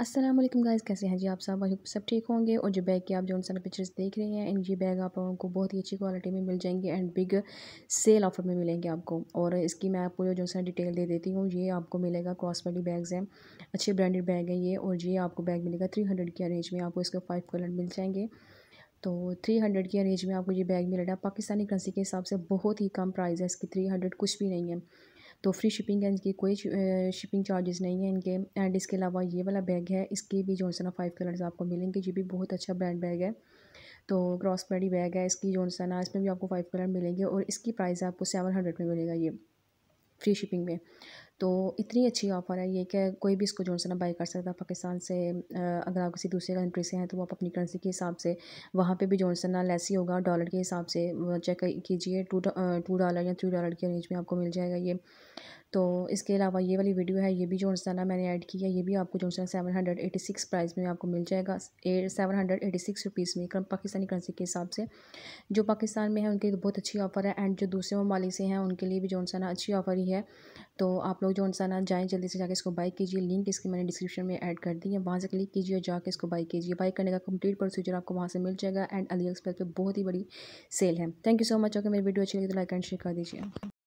Aslam guys कैसे हैं जी आप सब सब ठीक होंगे और जो बैग के आप जो उन सारे पिक्चर्स देख रहे हैं इन जी बैग आप लोगों को बहुत ही अच्छी क्वालिटी में मिल जाएंगे एंड बिग सेल ऑफर में मिलेंगे आपको और इसकी मैं आपको जो सारे डिटेल दे देती हूँ ये आपको मिलेगा क्रॉस वाली बैग्स हैं अच्छे ब्रांडेड बैग है ये और ये आपको बैग मिलेगा थ्री हंड्रेड की रेंज में आपको इसके फाइव कलर मिल जाएंगे तो थ्री हंड्रेड की रेंज में आपको ये बैग मिल रहा है पाकिस्तानी करेंसी के हिसाब से बहुत ही कम प्राइस है इसकी थ्री हंड्रेड कुछ भी नहीं है तो फ्री शिपिंग है इनकी कोई शिपिंग चार्जेस नहीं है इनके एंड इसके अलावा ये वाला बैग है इसके भी जो है ना फाइव कलर्स आपको मिलेंगे ये भी बहुत अच्छा ब्रांड बैग है तो क्रॉस पैडी बैग है इसकी जो है ना इसमें भी आपको फाइव कलर मिलेंगे और इसकी प्राइस आपको सेवन हंड्रेड में मिलेगा ये फ्री शिपिंग में तो इतनी अच्छी ऑफ़र है ये कि कोई भी इसको जो है ना बाई कर सकता है पाकिस्तान से अगर आप किसी दूसरे कंट्री से हैं तो आप अपनी करेंसी के हिसाब से वहाँ पे भी जो है ना लेस ही होगा डॉलर के हिसाब से चेक कीजिए टू टू डॉलर या थ्री डॉलर के रेंज में आपको मिल जाएगा ये तो इसके अलावा ये वाली वीडियो है ये भी जो है ना मैंने ऐड किया ये भी आपको जो है seven hundred eighty six price में आपको मिल जाएगा seven hundred eighty six rupees में पाकिस्तानी करेंसी के हिसाब से जो पाकिस्तान में है उनके लिए तो बहुत अच्छी ऑफ़र है एंड जो दूसरे ममालिक से हैं उनके लिए भी जो है ना अच्छी ऑफ़र ही है तो आप लोग लोग जो सा ना जाएँ जल्दी से जाकर इसको बाई कीजिए लिंक इसकी मैंने डिस्क्रिप्शन में ऐड कर दी है वहाँ से क्लिक कीजिए और जाकर इसको बाई कीजिए बाई करने का कंप्लीट प्रोसीजर आपको वहाँ से मिल जाएगा एंड अली एक्सप्रेस पर बहुत ही बड़ी सेल है थैंक यू सो मच अगर मेरी वीडियो अच्छी लगी तो लाइक एंड शेयर कर दीजिए